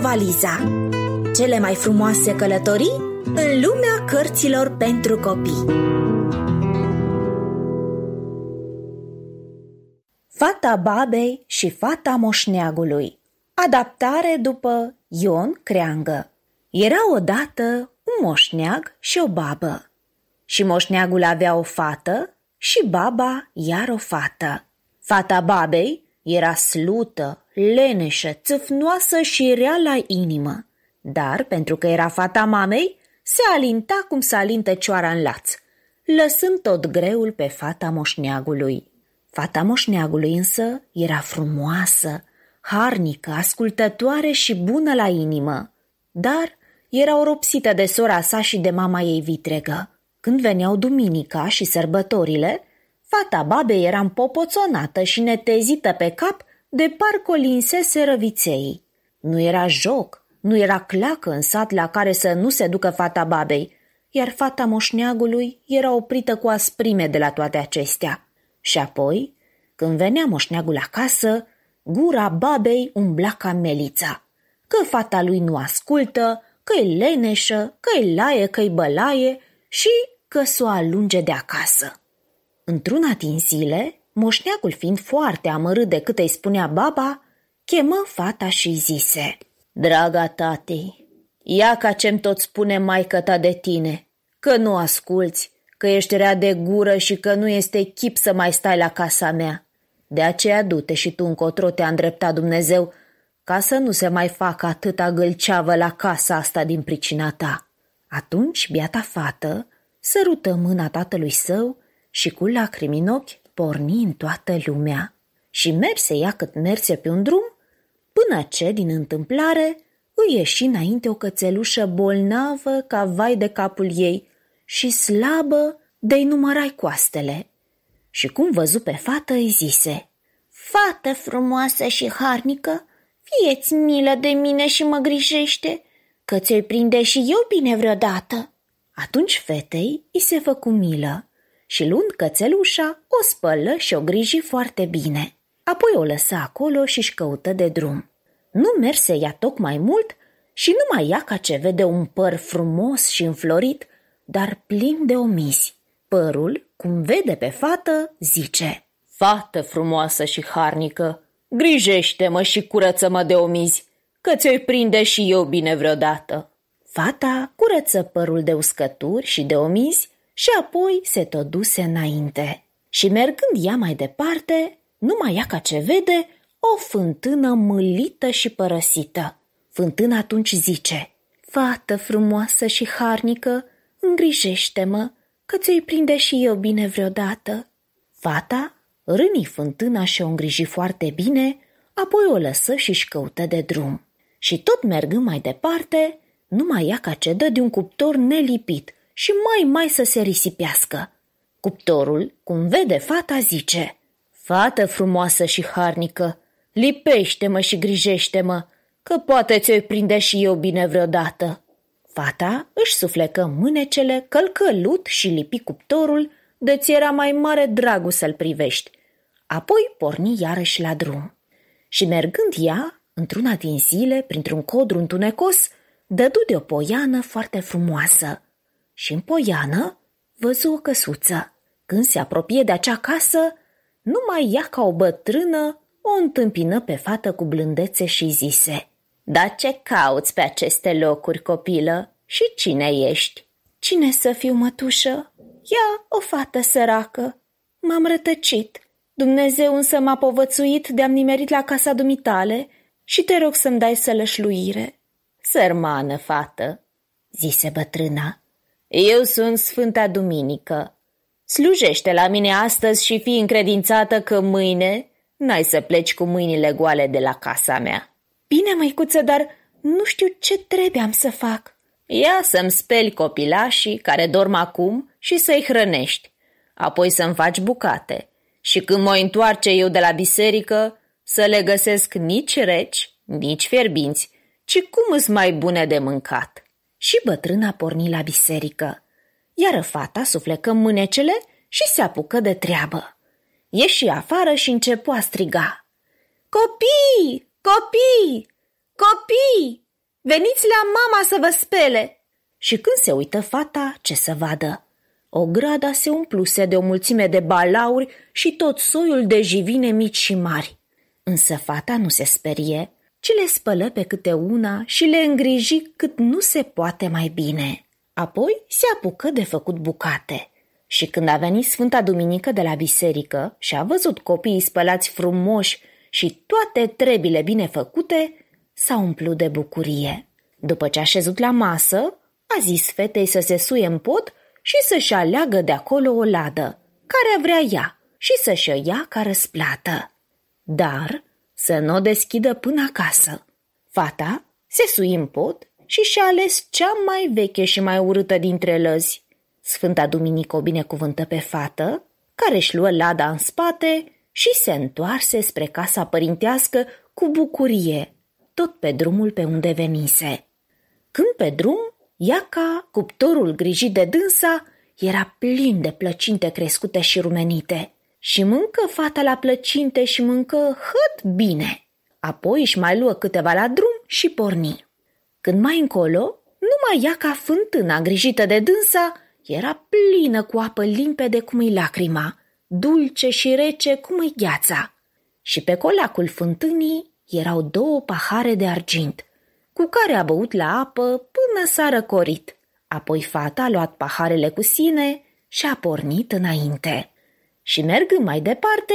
valiza. Cele mai frumoase călătorii în lumea cărților pentru copii. Fata Babei și Fata Moșneagului Adaptare după Ion Creangă Era odată un moșneag și o babă. Și moșneagul avea o fată și baba iar o fată. Fata babei era slută, leneșă, țâfnoasă și rea la inimă. Dar, pentru că era fata mamei, se alinta cum se alintă cioara în laț, lăsând tot greul pe fata moșneagului. Fata moșneagului însă era frumoasă, harnică, ascultătoare și bună la inimă, dar era oropsită de sora sa și de mama ei vitregă. Când veneau duminica și sărbătorile, fata babei era împopoțonată și netezită pe cap de parcă linsese răviței. Nu era joc, nu era clacă în sat la care să nu se ducă fata babei, iar fata moșneagului era oprită cu asprime de la toate acestea. Și apoi, când venea moșneagul acasă, gura babei umbla ca melița. Că fata lui nu ascultă, că i leneșă, că i laie, că i bălaie și că s-o alunge de acasă. Într-una din zile, Moșneacul fiind foarte amărât de cât îi spunea baba, chemă fata și zise Draga tati, ia ca ce tot spune maică ta de tine, că nu asculți, că ești rea de gură și că nu este chip să mai stai la casa mea. De aceea du-te și tu încotro te-a îndreptat Dumnezeu, ca să nu se mai facă atâta gâlceavă la casa asta din pricina ta. Atunci, biata fată, sărută mâna tatălui său și cu lacrimi în ochi Porni în toată lumea și merse ea cât merse pe un drum, până ce, din întâmplare, îi ieși înainte o cățelușă bolnavă ca vai de capul ei și slabă de-i numărai coastele. Și cum văzu pe fată, îi zise, Fată frumoasă și harnică, fieți milă de mine și mă grijește, că ți-o prinde și eu bine vreodată. Atunci fetei îi se făcu milă și luând cățelușa, o spălă și o griji foarte bine. Apoi o lăsă acolo și își căută de drum. Nu merse ea tocmai mult și nu mai ia ca ce vede un păr frumos și înflorit, dar plin de omisi. Părul, cum vede pe fată, zice Fată frumoasă și harnică, grijește-mă și curăță-mă de omizi, că ți-o prinde și eu bine vreodată. Fata curăță părul de uscături și de omizi și apoi se tot duse înainte. Și mergând ea mai departe, numai ea ca ce vede, o fântână mâlită și părăsită. Fântâna atunci zice, Fată frumoasă și harnică, îngrijește-mă, că ți-o prinde și eu bine vreodată. Fata râni fântâna și o îngriji foarte bine, apoi o lăsă și-și căută de drum. Și tot mergând mai departe, numai ea ca cedă de un cuptor nelipit, și mai mai să se risipească. Cuptorul, cum vede fata, zice Fată frumoasă și harnică, lipește-mă și grijește-mă, că poate ți-o prinde și eu bine vreodată. Fata își suflecă mânecele, călcă lut și lipi cuptorul, de ți era mai mare dragul să-l privești. Apoi porni iarăși la drum. Și mergând ea, într-una din zile, printr-un codru întunecos, dădu de o poiană foarte frumoasă – și în poiană văzu o căsuță. Când se apropie de acea casă, numai ea ca o bătrână o întâmpină pe fată cu blândețe și zise Da ce cauți pe aceste locuri, copilă? Și cine ești?" Cine să fiu, mătușă? Ea, o fată săracă. M-am rătăcit. Dumnezeu însă m-a povățuit de-am nimerit la casa dumitale și te rog să-mi dai sălășluire. Sărmană fată, zise bătrâna, eu sunt Sfânta Duminică. Slujește la mine astăzi și fii încredințată că mâine n-ai să pleci cu mâinile goale de la casa mea. Bine, măicuță, dar nu știu ce trebuie am să fac. Ia să-mi speli copilașii care dorm acum și să-i hrănești, apoi să-mi faci bucate. Și când mă întoarce eu de la biserică, să le găsesc nici reci, nici fierbinți, ci cum îs mai bune de mâncat și bătrâna porni la biserică, iar fata suflecă mânecele și se apucă de treabă. Ieși afară și începu a striga. Copii! Copii! Copii! Veniți la mama să vă spele! Și când se uită fata, ce să vadă? O grada se umpluse de o mulțime de balauri și tot soiul de jivine mici și mari. Însă fata nu se sperie, ci le spălă pe câte una și le îngriji cât nu se poate mai bine. Apoi se apucă de făcut bucate. Și când a venit Sfânta Duminică de la biserică și a văzut copiii spălați frumoși și toate trebile bine făcute, s-a umplut de bucurie. După ce a șezut la masă, a zis fetei să se suie în pot și să-și aleagă de acolo o ladă, care vrea ea, și să-și o ia ca răsplată. Dar să nu o deschidă până acasă. Fata se sui în pot și și-a ales cea mai veche și mai urâtă dintre lăzi. Sfânta Duminică o binecuvântă pe fată, care își luă lada în spate și se întoarse spre casa părintească cu bucurie, tot pe drumul pe unde venise. Când pe drum, Iaca, cuptorul grijit de dânsa, era plin de plăcinte crescute și rumenite – și mâncă fata la plăcinte și mâncă hât bine. Apoi își mai luă câteva la drum și porni. Când mai încolo, numai ea ca fântâna grijită de dânsa era plină cu apă limpede cum îi lacrima, dulce și rece cum îi gheața. Și pe colacul fântânii erau două pahare de argint, cu care a băut la apă până s-a răcorit. Apoi fata a luat paharele cu sine și a pornit înainte și mergând mai departe,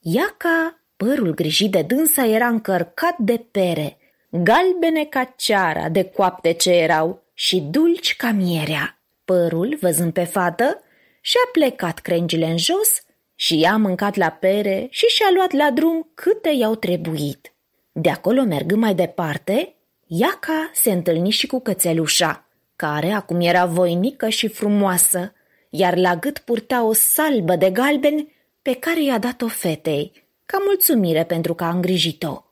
Iaca, părul grijit de dânsa, era încărcat de pere, galbene ca ceara de coapte ce erau și dulci ca mierea. Părul, văzând pe fată, și-a plecat crengile în jos și i-a mâncat la pere și și-a luat la drum câte i-au trebuit. De acolo, mergând mai departe, Iaca se întâlni și cu cățelușa, care acum era voinică și frumoasă, iar la gât purta o salbă de galben pe care i-a dat-o fetei, ca mulțumire pentru că a îngrijit-o.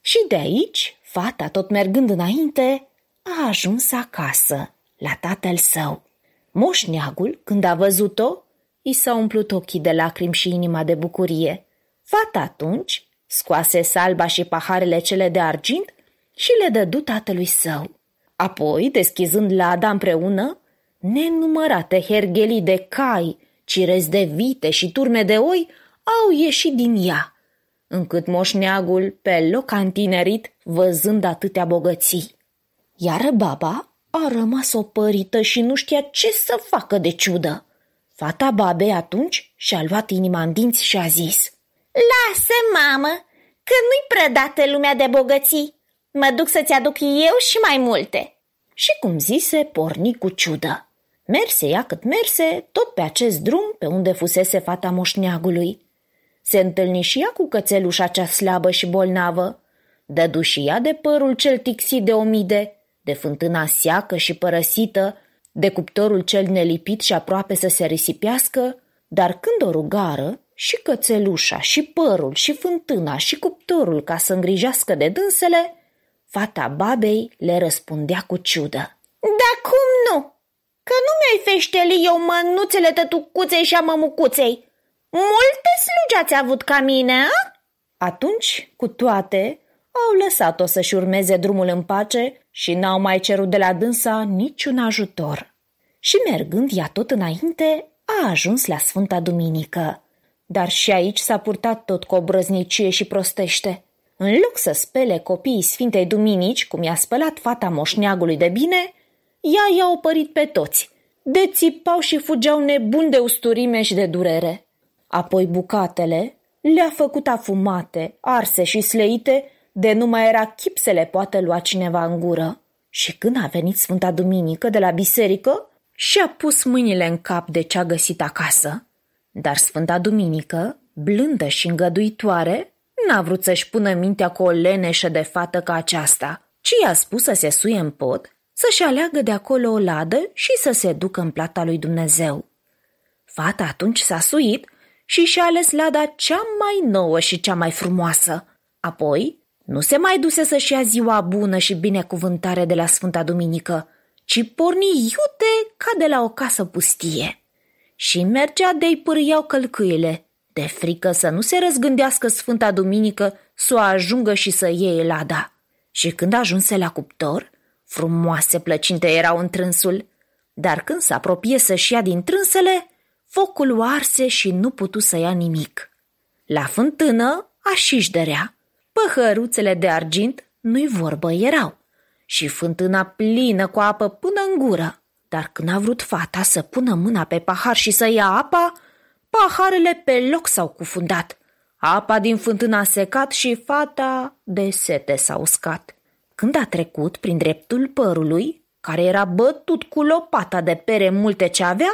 Și de aici, fata, tot mergând înainte, a ajuns acasă, la tatăl său. Moșneagul, când a văzut-o, i s-a umplut ochii de lacrimi și inima de bucurie. Fata atunci scoase salba și paharele cele de argint și le dădu tatălui său. Apoi, deschizând lada împreună, Nenumărate herghelii de cai, cirez de vite și turme de oi au ieșit din ea, încât moșneagul, pe loc antinerit, văzând atâtea bogății. Iar baba a rămas opărită și nu știa ce să facă de ciudă. Fata babei atunci și-a luat inima în dinți și a zis Lasă, mamă, că nu-i prădată lumea de bogății. Mă duc să-ți aduc eu și mai multe. Și cum zise, porni cu ciudă. Merse ea cât merse, tot pe acest drum pe unde fusese fata moșneagului. Se întâlni și ea cu cățelușa cea slabă și bolnavă. Dădu și ea de părul cel tixit de omide, de fântâna seacă și părăsită, de cuptorul cel nelipit și aproape să se risipească, dar când o rugară, și cățelușa, și părul, și fântâna, și cuptorul ca să îngrijească de dânsele, fata babei le răspundea cu ciudă. Da cu Că nu mi-ai feșteli eu mănuțele tătucuței și a mămucuței. Multe slugi ați avut ca mine, a? Atunci, cu toate, au lăsat-o să-și urmeze drumul în pace și n-au mai cerut de la dânsa niciun ajutor. Și mergând ea tot înainte, a ajuns la Sfânta Duminică. Dar și aici s-a purtat tot cu obrăznicie și prostește. În loc să spele copiii Sfintei Duminici, cum i-a spălat fata moșneagului de bine, ea i-a opărit pe toți. De țipau și fugeau nebun de usturime și de durere. Apoi bucatele le-a făcut afumate, arse și sleite, de nu mai era chip să le poată lua cineva în gură. Și când a venit Sfânta Duminică de la biserică, și-a pus mâinile în cap de ce a găsit acasă. Dar Sfânta Duminică, blândă și îngăduitoare, n-a vrut să-și pună mintea cu o leneșă de fată ca aceasta, ci i-a spus să se suie în pod să-și aleagă de acolo o ladă și să se ducă în plata lui Dumnezeu. Fata atunci s-a suit și și-a ales lada cea mai nouă și cea mai frumoasă. Apoi, nu se mai duse să-și ia ziua bună și binecuvântare de la Sfânta Duminică, ci porni iute ca de la o casă pustie. Și mergea de-i pârâiau călcâile, de frică să nu se răzgândească Sfânta Duminică să o ajungă și să iei lada. Și când ajunse la cuptor, Frumoase plăcinte erau în trânsul, dar când se apropie să-și ia din trânsele, focul o arse și nu putu să ia nimic. La fântână așiși dărea, păhăruțele de argint nu-i vorbă erau și fântâna plină cu apă până în gură. Dar când a vrut fata să pună mâna pe pahar și să ia apa, paharele pe loc s-au cufundat. Apa din fântână a secat și fata de sete s-a uscat. Când a trecut prin dreptul părului, care era bătut cu lopata de pere multe ce avea,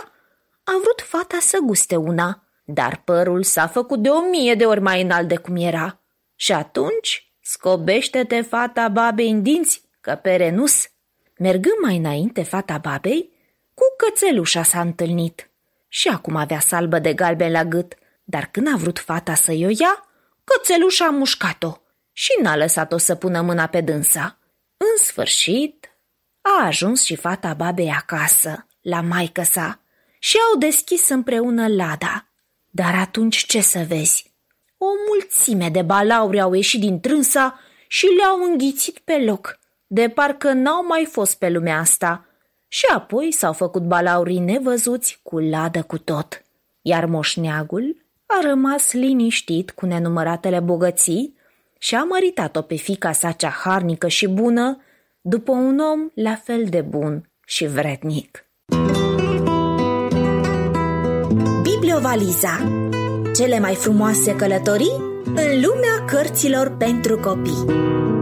a vrut fata să guste una, dar părul s-a făcut de o mie de ori mai înalt de cum era. Și atunci, scobește-te fata babei în dinți, că pere nus. Mergând mai înainte fata babei, cu cățelușa s-a întâlnit. Și acum avea salbă de galben la gât, dar când a vrut fata să-i o ia, cățelușa a mușcat-o – și n-a lăsat-o să pună mâna pe dânsa. În sfârșit, a ajuns și fata babei acasă, la maică sa, și au deschis împreună lada. Dar atunci ce să vezi? O mulțime de balauri au ieșit din trânsa și le-au înghițit pe loc, de parcă n-au mai fost pe lumea asta. Și apoi s-au făcut balaurii nevăzuți cu ladă cu tot. Iar moșneagul a rămas liniștit cu nenumăratele bogății și a măritat-o pe fica sa cea harnică și bună, după un om la fel de bun și vretnic. Bibliovaliza Cele mai frumoase călătorii în lumea cărților pentru copii